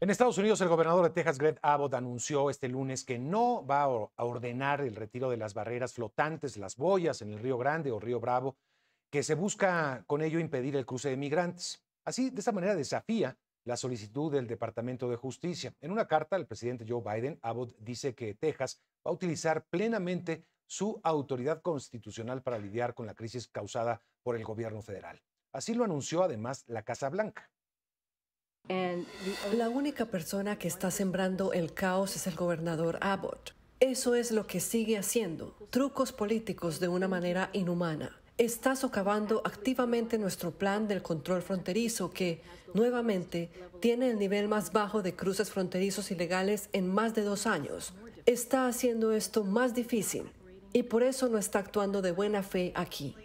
En Estados Unidos, el gobernador de Texas, Greg Abbott, anunció este lunes que no va a ordenar el retiro de las barreras flotantes, las boyas en el Río Grande o Río Bravo, que se busca con ello impedir el cruce de migrantes. Así, de esta manera desafía la solicitud del Departamento de Justicia. En una carta al presidente Joe Biden, Abbott dice que Texas va a utilizar plenamente su autoridad constitucional para lidiar con la crisis causada por el gobierno federal. Así lo anunció además la Casa Blanca. La única persona que está sembrando el caos es el gobernador Abbott. Eso es lo que sigue haciendo, trucos políticos de una manera inhumana. Está socavando activamente nuestro plan del control fronterizo que, nuevamente, tiene el nivel más bajo de cruces fronterizos ilegales en más de dos años. Está haciendo esto más difícil y por eso no está actuando de buena fe aquí.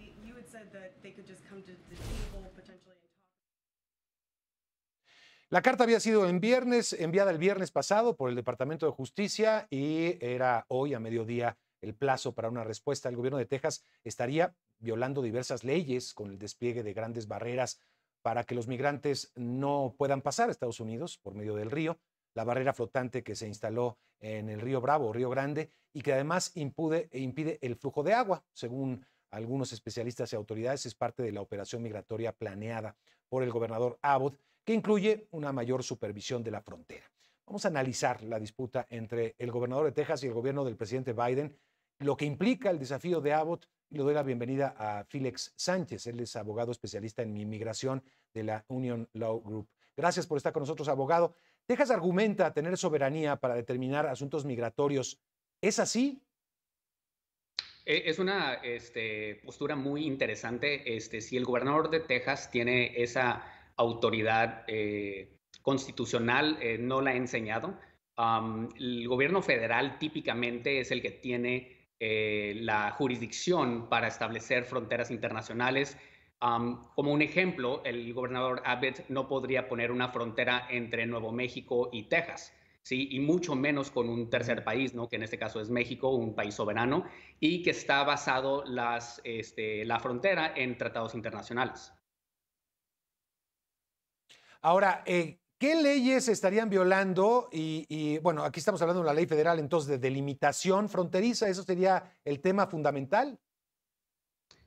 La carta había sido en viernes, enviada el viernes pasado por el Departamento de Justicia y era hoy a mediodía el plazo para una respuesta. El gobierno de Texas estaría violando diversas leyes con el despliegue de grandes barreras para que los migrantes no puedan pasar a Estados Unidos por medio del río, la barrera flotante que se instaló en el río Bravo Río Grande y que además e impide el flujo de agua, según algunos especialistas y autoridades, es parte de la operación migratoria planeada por el gobernador Abbott que incluye una mayor supervisión de la frontera. Vamos a analizar la disputa entre el gobernador de Texas y el gobierno del presidente Biden, lo que implica el desafío de Abbott. Y le doy la bienvenida a Félix Sánchez, él es abogado especialista en inmigración de la Union Law Group. Gracias por estar con nosotros, abogado. Texas argumenta tener soberanía para determinar asuntos migratorios. ¿Es así? Eh, es una este, postura muy interesante. Este, si el gobernador de Texas tiene esa autoridad eh, constitucional eh, no la ha enseñado. el gobierno federal típicamente es el que tiene eh, la jurisdicción para establecer fronteras internacionales. como un ejemplo, el gobernador Abbott no podría poner una frontera entre Nuevo México y Texas. ¿Sí? y mucho menos con un tercer país, ¿no? que en este caso es México, un país soberano, y que está basado las, este, la frontera en tratados internacionales. Ahora, eh, ¿qué leyes estarían violando? Y, bueno, aquí estamos hablando de la ley federal, entonces, de delimitación fronteriza, ¿eso sería el tema fundamental?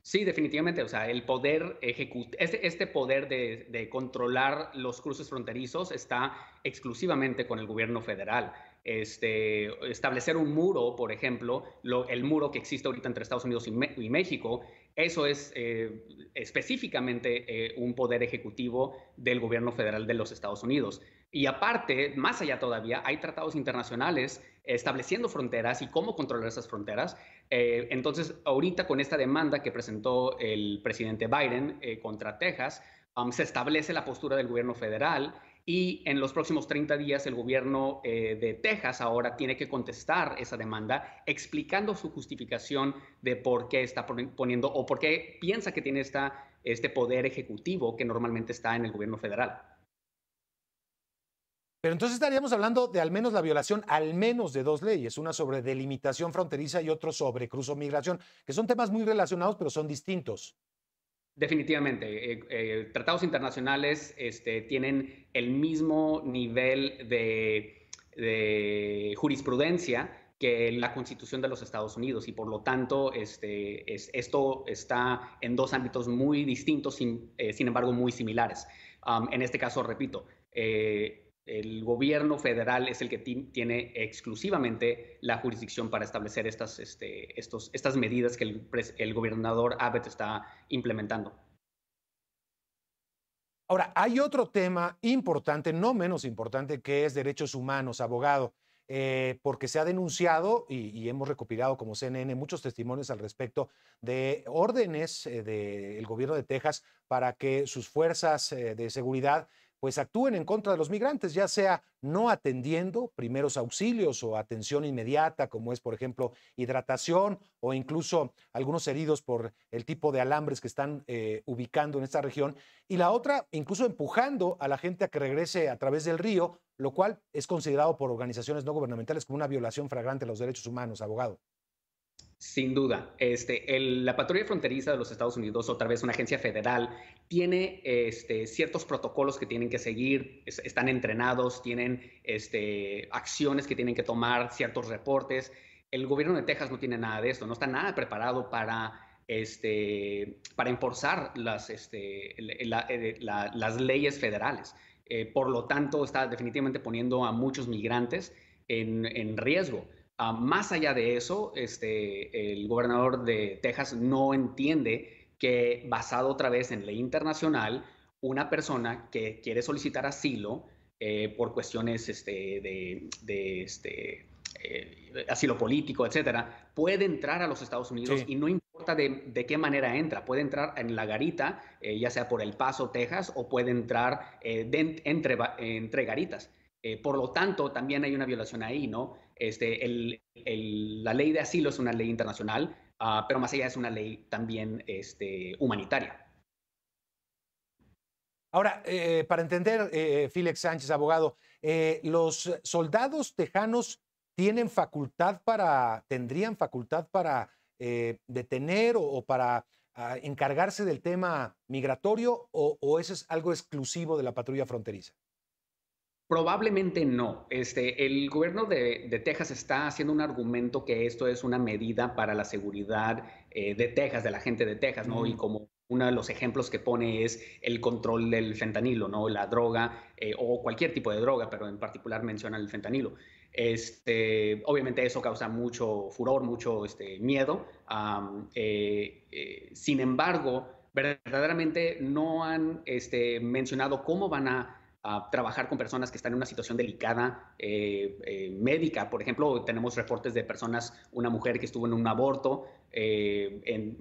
Sí, definitivamente. O sea, el poder ejecutar, este, este, poder de, controlar los cruces fronterizos está exclusivamente con el gobierno federal. Este, establecer un muro, por ejemplo, el muro que existe ahorita entre Estados Unidos y México, eso es eh, específicamente eh, un poder ejecutivo del gobierno federal de los Estados Unidos. Y aparte, más allá todavía, hay tratados internacionales estableciendo fronteras y cómo controlar esas fronteras. Eh, entonces, ahorita con esta demanda que presentó el presidente Biden contra Texas, um, se establece la postura del gobierno federal y en los próximos 30 días el gobierno eh, de Texas ahora tiene que contestar esa demanda explicando su justificación de por qué está poniendo o por qué piensa que tiene esta, este poder ejecutivo que normalmente está en el gobierno federal. Pero entonces estaríamos hablando de al menos la violación, al menos de dos leyes, una sobre delimitación fronteriza y otro sobre cruzo migración, que son temas muy relacionados pero son distintos. Definitivamente. Eh, eh, tratados internacionales este, tienen el mismo nivel de, jurisprudencia que la Constitución de los Estados Unidos y por lo tanto este, esto está en dos ámbitos muy distintos, sin, eh, embargo muy similares. en este caso, repito, el gobierno federal es el que tiene exclusivamente la jurisdicción para establecer estas, este, estos, estas medidas que el, gobernador Abbott está implementando. Ahora, hay otro tema importante, no menos importante, que es derechos humanos, abogado, eh, porque se ha denunciado y, hemos recopilado como CNN muchos testimonios al respecto de órdenes eh, del gobierno de Texas para que sus fuerzas eh, de seguridad pues actúen en contra de los migrantes, ya sea no atendiendo primeros auxilios o atención inmediata, como es, por ejemplo, hidratación o incluso algunos heridos por el tipo de alambres que están eh, ubicando en esta región. Y la otra, incluso empujando a la gente a que regrese a través del río, lo cual es considerado por organizaciones no gubernamentales como una violación flagrante de los derechos humanos, abogado. Sin duda. Este, la patrulla fronteriza de los Estados Unidos, otra vez una agencia federal, tiene este, ciertos protocolos que tienen que seguir, están entrenados, tienen este, acciones que tienen que tomar, ciertos reportes. El gobierno de Texas no tiene nada de esto, no está nada preparado para enforzar eh, las, leyes federales. Eh, por lo tanto, está definitivamente poniendo a muchos migrantes en riesgo. Ah, más allá de eso, este, el gobernador de Texas no entiende que basado otra vez en ley internacional, una persona que quiere solicitar asilo eh, por cuestiones este, de, este, eh, asilo político, etcétera, puede entrar a los Estados Unidos y no importa de, qué manera entra, puede entrar en la garita, eh, ya sea por El Paso, Texas, o puede entrar entre, entre garitas. por lo tanto, también hay una violación ahí, ¿no? Este, la ley de asilo es una ley internacional, ah, pero más allá es una ley también este, humanitaria. Ahora, eh, para entender, eh, eh, Félix Sánchez, abogado, ¿los soldados tejanos tienen facultad para, tendrían facultad para detener o, para ah, encargarse del tema migratorio o, o eso es algo exclusivo de la patrulla fronteriza? Probablemente no. Este, el gobierno de, Texas está haciendo un argumento que esto es una medida para la seguridad eh, de Texas, de la gente de Texas, ¿no? Y como uno de los ejemplos que pone es el control del fentanilo, ¿no? La droga eh, o cualquier tipo de droga, pero en particular menciona el fentanilo. Este, obviamente eso causa mucho furor, mucho este, miedo. Eh, sin embargo, verdaderamente no han este, mencionado cómo van a trabajar con personas que están en una situación delicada eh, eh, médica. Por ejemplo, tenemos reportes de personas, una mujer que estuvo en un aborto, eh,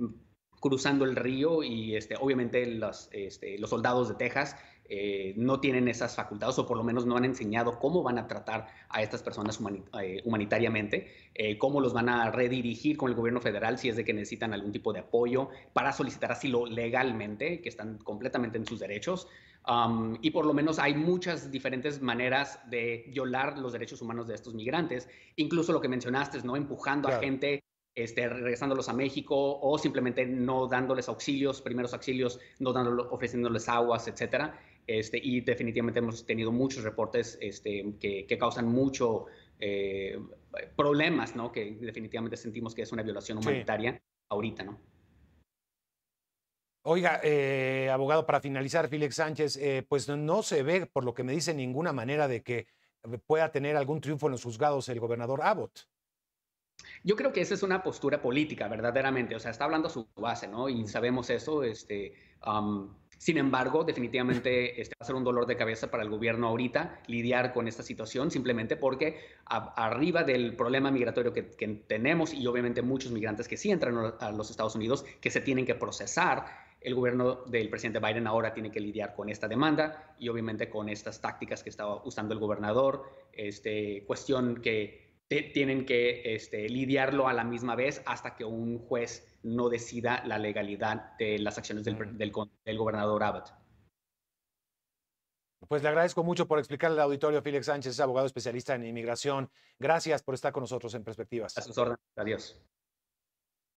cruzando el río y este, obviamente este, los soldados de Texas eh, no tienen esas facultades o por lo menos no han enseñado cómo van a tratar a estas personas eh, humanitariamente, eh, cómo los van a redirigir con el gobierno federal si es de que necesitan algún tipo de apoyo para solicitar asilo legalmente, que están completamente en sus derechos. y por lo menos hay muchas diferentes maneras de violar los derechos humanos de estos migrantes, incluso lo que mencionaste, ¿no? Empujando a gente este, regresándolos a México o simplemente no dándoles auxilios, primeros auxilios, no ofreciéndoles aguas, etcétera. Este, y definitivamente hemos tenido muchos reportes este, que, causan mucho eh, problemas, ¿no? Que definitivamente sentimos que es una violación humanitaria ahorita, ¿no? Oiga, eh, abogado, para finalizar, Félix Sánchez, eh, pues no, se ve, por lo que me dice, ninguna manera de que pueda tener algún triunfo en los juzgados el gobernador Abbott. Yo creo que esa es una postura política, verdaderamente. O sea, está hablando a su base, ¿no? Y sabemos eso. Este, sin embargo, definitivamente este, va a ser un dolor de cabeza para el gobierno ahorita lidiar con esta situación, simplemente porque arriba del problema migratorio que, tenemos y obviamente muchos migrantes que sí entran a los Estados Unidos, que se tienen que procesar, el gobierno del presidente Biden ahora tiene que lidiar con esta demanda y obviamente con estas tácticas que estaba usando el gobernador, este, cuestión que tienen que este, lidiarlo a la misma vez hasta que un juez no decida la legalidad de las acciones del, gobernador Abbott. Pues le agradezco mucho por explicarle al auditorio, Félix Sánchez, abogado especialista en inmigración. Gracias por estar con nosotros en Perspectivas. A sus órdenes. Adiós.